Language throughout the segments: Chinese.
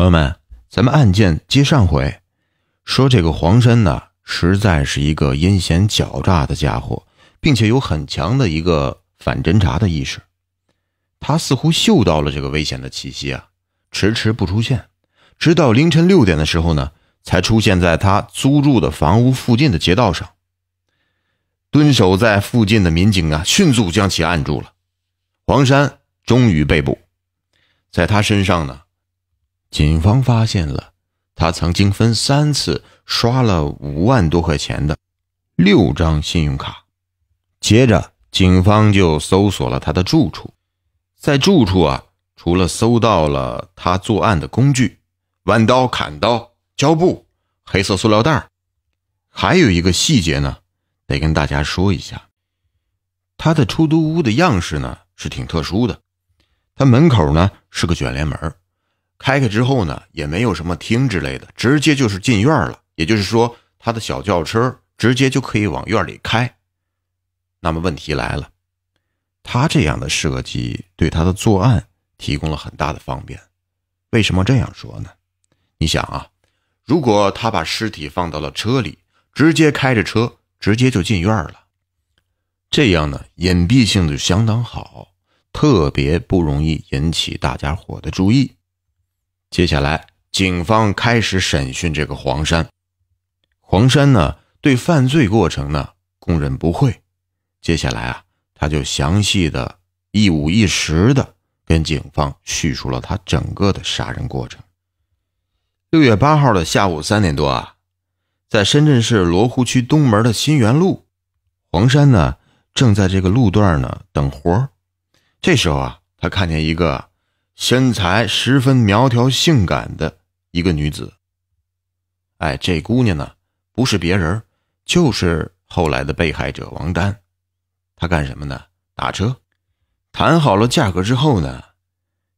朋友们，咱们案件接上回，说这个黄山呢，实在是一个阴险狡诈的家伙，并且有很强的一个反侦查的意识。他似乎嗅到了这个危险的气息啊，迟迟不出现，直到凌晨六点的时候呢，才出现在他租住的房屋附近的街道上。蹲守在附近的民警啊，迅速将其按住了。黄山终于被捕，在他身上呢。警方发现了他曾经分三次刷了五万多块钱的六张信用卡。接着，警方就搜索了他的住处，在住处啊，除了搜到了他作案的工具——弯刀、砍刀、胶布、黑色塑料袋，还有一个细节呢，得跟大家说一下：他的出租屋的样式呢是挺特殊的，他门口呢是个卷帘门。开开之后呢，也没有什么厅之类的，直接就是进院了。也就是说，他的小轿车直接就可以往院里开。那么问题来了，他这样的设计对他的作案提供了很大的方便。为什么这样说呢？你想啊，如果他把尸体放到了车里，直接开着车直接就进院了，这样呢，隐蔽性就相当好，特别不容易引起大家伙的注意。接下来，警方开始审讯这个黄山。黄山呢，对犯罪过程呢，供认不讳。接下来啊，他就详细的一五一十的跟警方叙述了他整个的杀人过程。六月八号的下午三点多啊，在深圳市罗湖区东门的新源路，黄山呢正在这个路段呢等活这时候啊，他看见一个。身材十分苗条、性感的一个女子。哎，这姑娘呢，不是别人，就是后来的被害者王丹。她干什么呢？打车，谈好了价格之后呢，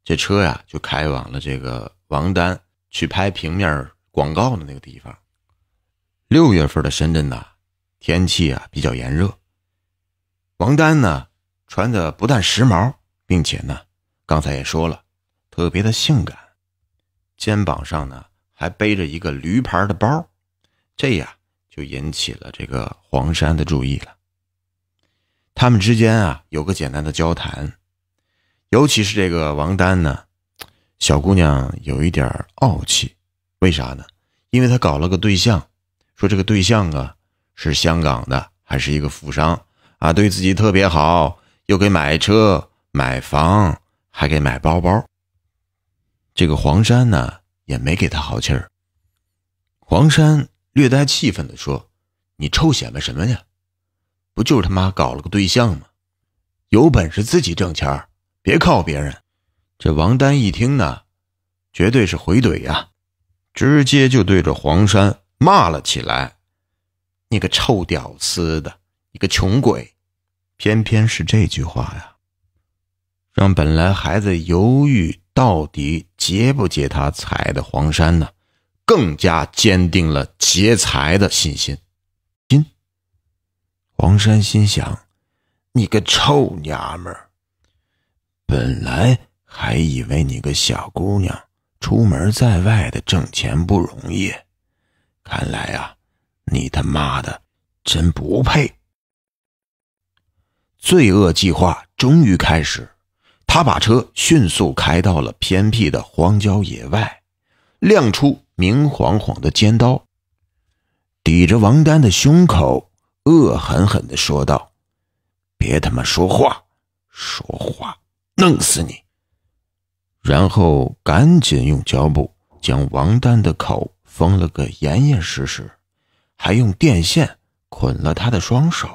这车呀就开往了这个王丹去拍平面广告的那个地方。六月份的深圳呐，天气啊比较炎热。王丹呢，穿的不但时髦，并且呢，刚才也说了。特别的性感，肩膀上呢还背着一个驴牌的包，这呀就引起了这个黄山的注意了。他们之间啊有个简单的交谈，尤其是这个王丹呢，小姑娘有一点傲气，为啥呢？因为她搞了个对象，说这个对象啊是香港的，还是一个富商啊，对自己特别好，又给买车、买房，还给买包包。这个黄山呢也没给他好气儿。黄山略带气愤地说：“你臭显摆什么呀？不就是他妈搞了个对象吗？有本事自己挣钱别靠别人。”这王丹一听呢，绝对是回怼呀，直接就对着黄山骂了起来：“你个臭屌丝的，你个穷鬼！”偏偏是这句话呀，让本来还在犹豫。到底劫不劫他财的黄山呢？更加坚定了劫财的信心。心，黄山心想：“你个臭娘们儿！本来还以为你个小姑娘出门在外的挣钱不容易，看来啊，你他妈的真不配！”罪恶计划终于开始。他把车迅速开到了偏僻的荒郊野外，亮出明晃晃的尖刀，抵着王丹的胸口，恶狠狠地说道：“别他妈说话，说话，弄死你！”然后赶紧用胶布将王丹的口封了个严严实实，还用电线捆了他的双手，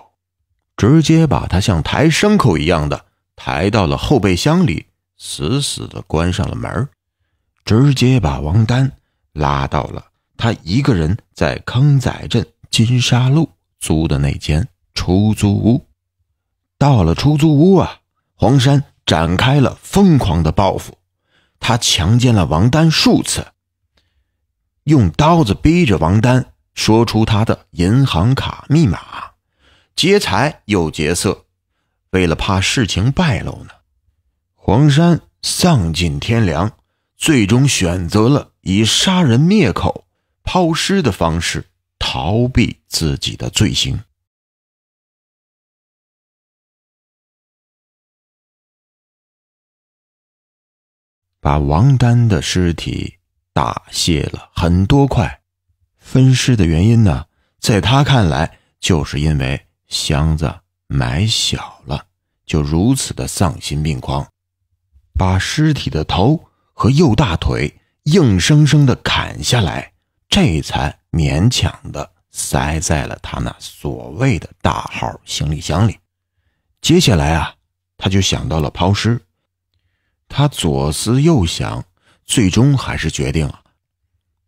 直接把他像抬牲口一样的。抬到了后备箱里，死死的关上了门直接把王丹拉到了他一个人在坑仔镇金沙路租的那间出租屋。到了出租屋啊，黄山展开了疯狂的报复，他强奸了王丹数次，用刀子逼着王丹说出他的银行卡密码，劫财又劫色。为了怕事情败露呢，黄山丧尽天良，最终选择了以杀人灭口、抛尸的方式逃避自己的罪行，把王丹的尸体打卸了很多块。分尸的原因呢，在他看来，就是因为箱子。买小了，就如此的丧心病狂，把尸体的头和右大腿硬生生的砍下来，这才勉强的塞在了他那所谓的大号行李箱里。接下来啊，他就想到了抛尸。他左思右想，最终还是决定了，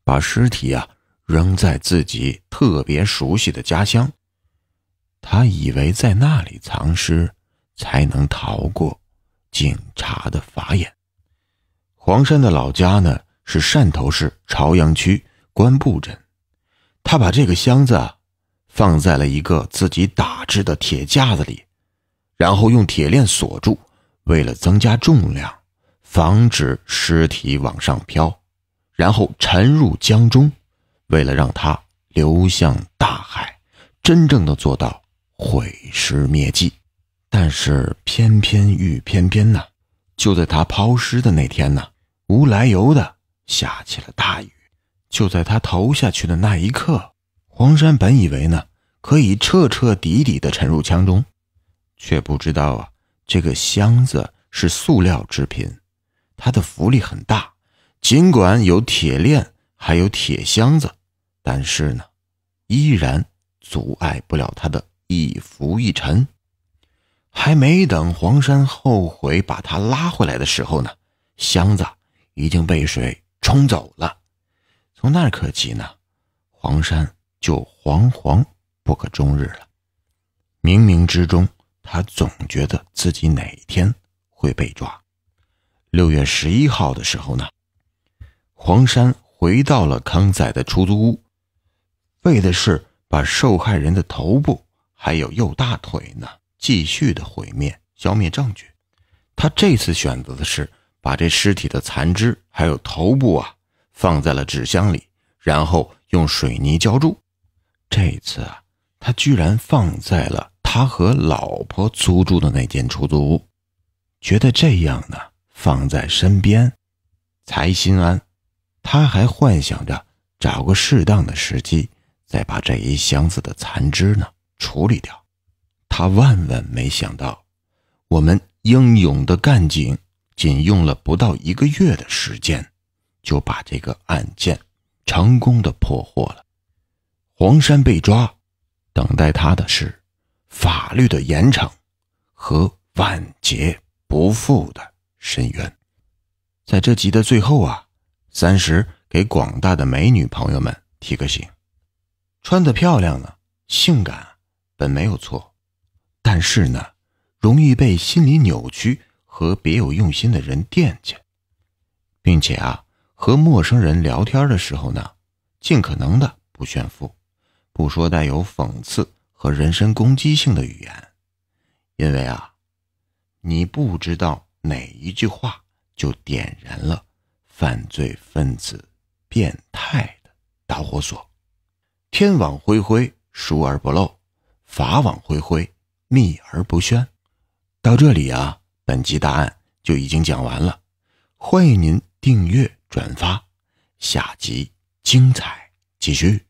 把尸体啊扔在自己特别熟悉的家乡。他以为在那里藏尸才能逃过警察的法眼。黄山的老家呢是汕头市潮阳区官埠镇，他把这个箱子放在了一个自己打制的铁架子里，然后用铁链锁住，为了增加重量，防止尸体往上飘，然后沉入江中，为了让它流向大海，真正的做到。毁尸灭迹，但是偏偏遇偏偏呢，就在他抛尸的那天呢，无来由的下起了大雨。就在他投下去的那一刻，黄山本以为呢可以彻彻底底的沉入江中，却不知道啊这个箱子是塑料制品，它的浮力很大。尽管有铁链还有铁箱子，但是呢，依然阻碍不了他的。一浮一沉，还没等黄山后悔把他拉回来的时候呢，箱子已经被水冲走了。从那刻起呢，黄山就惶惶不可终日了。冥冥之中，他总觉得自己哪天会被抓。六月十一号的时候呢，黄山回到了康仔的出租屋，为的是把受害人的头部。还有右大腿呢，继续的毁灭、消灭证据。他这次选择的是把这尸体的残肢还有头部啊放在了纸箱里，然后用水泥浇筑。这次啊，他居然放在了他和老婆租住的那间出租屋，觉得这样呢放在身边才心安。他还幻想着找个适当的时机，再把这一箱子的残肢呢。处理掉，他万万没想到，我们英勇的干警仅用了不到一个月的时间，就把这个案件成功的破获了。黄山被抓，等待他的是法律的严惩和万劫不复的深渊。在这集的最后啊，三十给广大的美女朋友们提个醒：穿的漂亮呢，性感。本没有错，但是呢，容易被心理扭曲和别有用心的人惦记，并且啊，和陌生人聊天的时候呢，尽可能的不炫富，不说带有讽刺和人身攻击性的语言，因为啊，你不知道哪一句话就点燃了犯罪分子变态的导火索，天网恢恢，疏而不漏。法网恢恢，秘而不宣。到这里啊，本集答案就已经讲完了。欢迎您订阅、转发，下集精彩继续。